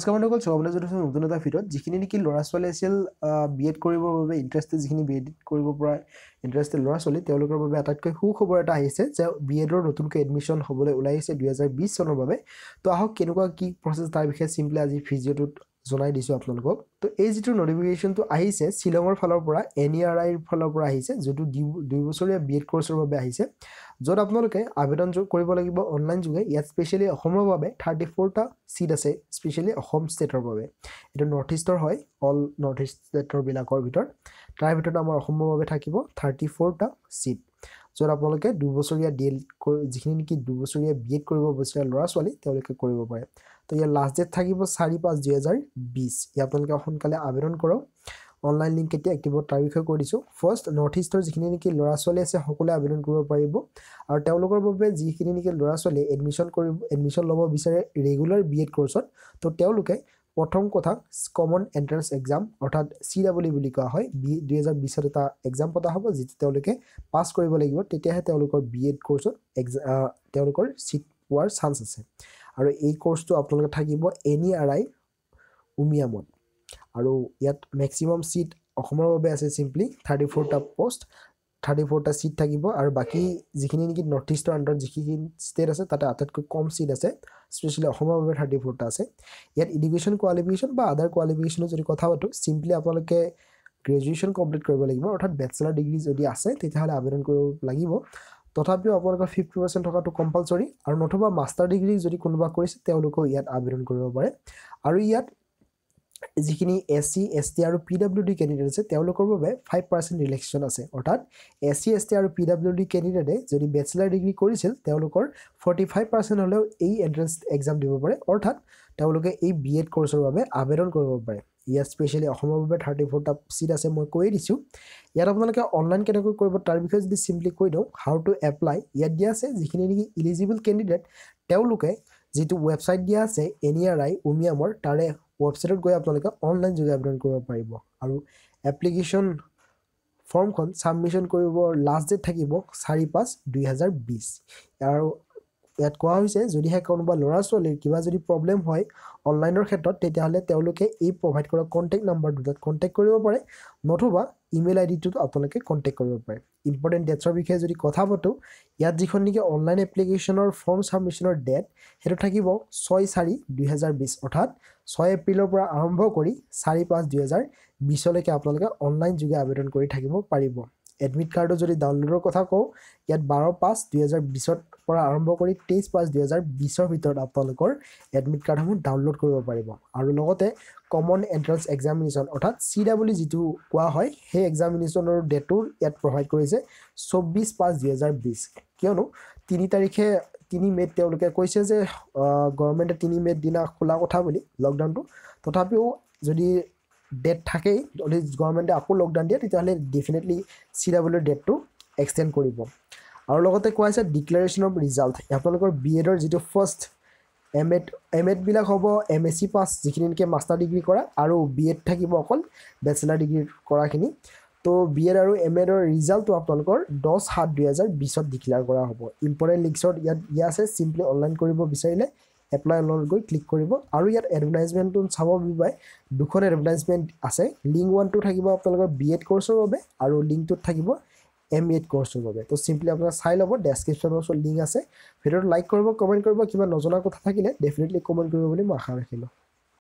নমস্কাৰ বন্ধুসকল চৌবলৈ যদি নতুন এটা ফিটত যিখিনি নেকি ল'ৰা ছোৱালী আছিল বি এড কৰিবৰ বাবে ইণ্টাৰেষ্টেড যিখিনি বি এড কৰিব পৰা ইণ্টাৰেষ্টেড ল'ৰা ছোৱালী তেওঁলোকৰ বাবে আটাইতকৈ সু খবৰ এটা আহিছে যে বি এডৰ নতুনকৈ এডমিশ্যন হ'বলৈ ওলাই আহিছে দুহেজাৰ বিছ চনৰ বাবে তো আহক কেনেকুৱা কি প্ৰচেছ তাৰ বিষয়ে চিম্পলি আজি ভিডিঅ'টোত জনাই দিছোঁ আপোনালোকক তো এই যিটো নটিফিকেশ্যনটো আহিছে শ্বিলঙৰ ফালৰ পৰা এন ই আৰ আইৰ ফালৰ পৰা আহিছে যিটো দুবছৰীয়া বি এড কৰ্চৰ বাবে আহিছে য'ত আপোনালোকে আবেদন কৰিব লাগিব অনলাইন যোগে ইয়াত স্পেচিয়েলি অসমৰ বাবে থাৰ্টি ফ'ৰটা ছিট আছে স্পেচিয়েলি অসম ষ্টেটৰ বাবে এইটো নৰ্থ ইষ্টৰ হয় অল নৰ্থ ইষ্ট ষ্টেটৰবিলাকৰ ভিতৰত তাৰ ভিতৰত আমাৰ অসমৰ বাবে থাকিব থাৰ্টি ফ'ৰটা চিট য'ত আপোনালোকে দুবছৰীয়া ডি এল যিখিনি নেকি দুবছৰীয়া বি এড কৰিব বিচৰা ল'ৰা ছোৱালী তেওঁলোকে কৰিব পাৰে তো ইয়াৰ লাষ্ট ডেট থাকিব চাৰি পাঁচ দুহেজাৰ বিছ ইয়াত আপোনালোকে সোনকালে আবেদন কৰক অনলাইন লিংক এতিয়া এক্টিভ তাৰ বিষয়ে কৈ দিছোঁ ফাৰ্ষ্ট নৰ্থ ইষ্টৰ যিখিনি নেকি ল'ৰা ছোৱালী আছে সকলোৱে আবেদন কৰিব পাৰিব আৰু তেওঁলোকৰ বাবে যিখিনি নেকি ল'ৰা ছোৱালীয়ে এডমিশ্যন কৰিব এডমিশ্যন ল'ব বিচাৰে ৰেগুলাৰ বি এড কৰ্চত তো তেওঁলোকে প্ৰথম কথা কমন এণ্ট্ৰেন্স এক্সাম অৰ্থাৎ চি ডাবল ই বুলি কোৱা হয় বি দুহেজাৰ বিছত এটা এক্সাম পতা হ'ব যিটো তেওঁলোকে পাছ কৰিব লাগিব তেতিয়াহে তেওঁলোকৰ বি এড কৰ্চত এক্সাম তেওঁলোকৰ চিট পোৱাৰ চান্স আছে আৰু এই কৰ্চটো আপোনালোকে থাকিব এন ই আৰ আই উমিয়ামত আৰু ইয়াত মেক্সিমাম চিট অসমৰ বাবে আছে চিম্পলি থাৰ্টি ফ'ৰটা প'ষ্ট থাৰ্টি ফ'ৰটা ছিট থাকিব আৰু বাকী যিখিনি নেকি নৰ্থ ইষ্টৰ আণ্ডাৰত যিখিনি ষ্টেট আছে তাতে আটাইতকৈ কম ছিট আছে স্পেচিয়েলি অসমৰ বাবে থাৰ্টি ফ'ৰটা আছে ইয়াত ইডুকেশ্যন কোৱালিফিকেশ্যন বা আদাৰ কোৱালিফিকেশ্যনৰ যদি কথা পাতোঁ ছিম্পলি আপোনালোকে গ্ৰেজুৱেশ্যন কমপ্লিট কৰিব লাগিব অৰ্থাৎ বেচেলাৰ ডিগ্ৰী যদি আছে তেতিয়াহ'লে আবেদন কৰিব লাগিব তথাপিও আপোনালোকৰ ফিফটি পাৰ্চেণ্ট থকাটো কম্পালচৰি আৰু নতুবা মাষ্টাৰ ডিগ্ৰী যদি কোনোবা কৰিছে তেওঁলোকেও ইয়াত আবেদন কৰিব পাৰে আৰু ইয়াত যিখিনি এ চি এছ টি আৰু পি ডাব্লিউ ডি কেণ্ডিডেট আছে তেওঁলোকৰ বাবে ফাইভ পাৰ্চেণ্ট ৰিলেকশ্যন আছে অৰ্থাৎ এ চি এছ টি আৰু পি ডাব্লিউ ডি কেণ্ডিডেটে যদি বেচেলাৰ ডিগ্ৰী কৰিছিল তেওঁলোকৰ ফৰ্টি ফাইভ পাৰ্চেণ্ট হ'লেও এই এণ্ট্ৰেঞ্চ এক্সাম দিব পাৰে অৰ্থাৎ তেওঁলোকে এই বি এড কৰ্চৰ বাবে আবেদন কৰিব পাৰে ইয়াত স্পেচিয়েলি অসমৰ বাবে থাৰ্টি ফ'ৰটা চিট আছে মই কৈয়ে দিছোঁ ইয়াত আপোনালোকে অনলাইন কেনেকৈ কৰিব তাৰ বিষয়ে যদি চিম্পলি কৈ দিওঁ হাউ টু এপ্লাই ইয়াত দিয়া আছে যিখিনি নেকি ইলিজিবল কেণ্ডিডেট তেওঁলোকে যিটো ৱেবছাইট দিয়া আছে এন ই আৰ আই উমিয়ামৰ তাৰে ৱেবছাইটত গৈ আপোনালোকে অনলাইন যোগে আবেদন কৰিব পাৰিব আৰু এপ্লিকেশ্যন ফৰ্মখন ছাবমিশ্যন কৰিব লাষ্ট ডেট থাকিব চাৰি পাঁচ দুই হাজাৰ বিছ আৰু ইয়াত কোৱা হৈছে যদিহে কোনোবা ল'ৰা ছোৱালীৰ কিবা যদি প্ৰব্লেম হয় অনলাইনৰ ক্ষেত্ৰত তেতিয়াহ'লে তেওঁলোকে এই প্ৰভাইড কৰা কণ্টেক্ট নাম্বাৰটোত কণ্টেক্ট কৰিব পাৰে নতুবা ইমেইল আই ডিটোত আপোনালোকে কণ্টেক্ট কৰিব পাৰে ইম্পৰ্টেণ্ট ডেটছৰ বিষয়ে যদি কথা পাতোঁ ইয়াত যিখন নেকি অনলাইন এপ্লিকেশ্যনৰ ফৰ্ম ছাবমিশ্যনৰ ডেট সেইটো থাকিব ছয় চাৰি দুহেজাৰ বিছ অৰ্থাৎ ছয় এপ্ৰিলৰ পৰা আৰম্ভ কৰি চাৰি পাঁচ দুহেজাৰ বিছলৈকে আপোনালোকে অনলাইন যোগে আবেদন কৰি থাকিব পাৰিব এডমিট কাৰ্ডৰ যদি ডাউনলোডৰ কথা কওঁ ইয়াত বাৰ পাঁচ দুহেজাৰ বিছত পৰা আৰম্ভ কৰি তেইছ পাঁচ দুহেজাৰ বিছৰ ভিতৰত আপোনালোকৰ এডমিট কাৰ্ডসমূহ ডাউনলোড কৰিব পাৰিব আৰু লগতে কমন এণ্ট্ৰেঞ্চ এক্সামিনেশ্যন অৰ্থাৎ চি ডাব্লিউ যিটো কোৱা হয় সেই এক্সামিনেশ্যনৰ ডেটো ইয়াত প্ৰভাইড কৰিছে চৌব্বিছ পাঁচ দুহেজাৰ বিছ কিয়নো তিনি তাৰিখে তিনি মে'ত তেওঁলোকে কৈছে যে গভৰ্ণমেণ্টে তিনি মে'ত দিনা খোলা কথা বুলি লকডাউনটো তথাপিও যদি ডেট থাকেই যদি গভৰ্ণমেণ্টে আকৌ লকডাউন দিয়ে তেতিয়াহ'লে ডেফিনেটলি চি ডাব্লিউৰ ডেটটো এক্সটেণ্ড কৰিব আৰু লগতে কোৱা হৈছে ডিক্লেৰেশ্যন অফ ৰিজাল্ট আপোনালোকৰ বি এডৰ যিটো ফাৰ্ষ্ট এম এড এম এডবিলাক হ'ব এম এছ চি পাছ যিখিনি নেকি মাষ্টাৰ ডিগ্ৰী কৰা আৰু বি এড থাকিব অকল বেচেলাৰ ডিগ্ৰী কৰাখিনি তো বি এড আৰু এম এডৰ ৰিজাল্টটো আপোনালোকৰ দহ সাত দুহেজাৰ বিছত ডিক্লেয়াৰ কৰা হ'ব ইম্পৰ্টেণ্ট লিংকছত ইয়াত ইয়াত আছে চিম্পলি অনলাইন কৰিব বিচাৰিলে এপ্লাই অনলত গৈ ক্লিক কৰিব আৰু ইয়াত এডভাৰটাইজমেণ্টটো চাব বিবাই দুখন এডভাৰটাইজমেণ্ট আছে লিংক ওৱানটো থাকিব আপোনালোকৰ বি এড কৰ্চৰ বাবে আৰু লিংক লিংকটোত থাকিব এম বি এড কৰ্চৰ বাবে তো চিম্পলি আপোনাৰ চাই ল'ব ডেছক্ৰিপশ্যনৰ ওচৰত লিংক আছে ভিডিঅ'টো লাইক কৰিব কমেণ্ট কৰিব কিবা নজনা কথা থাকিলে ডেফিনেটলি কমেণ্ট কৰিব বুলি মই আশা ৰাখিলোঁ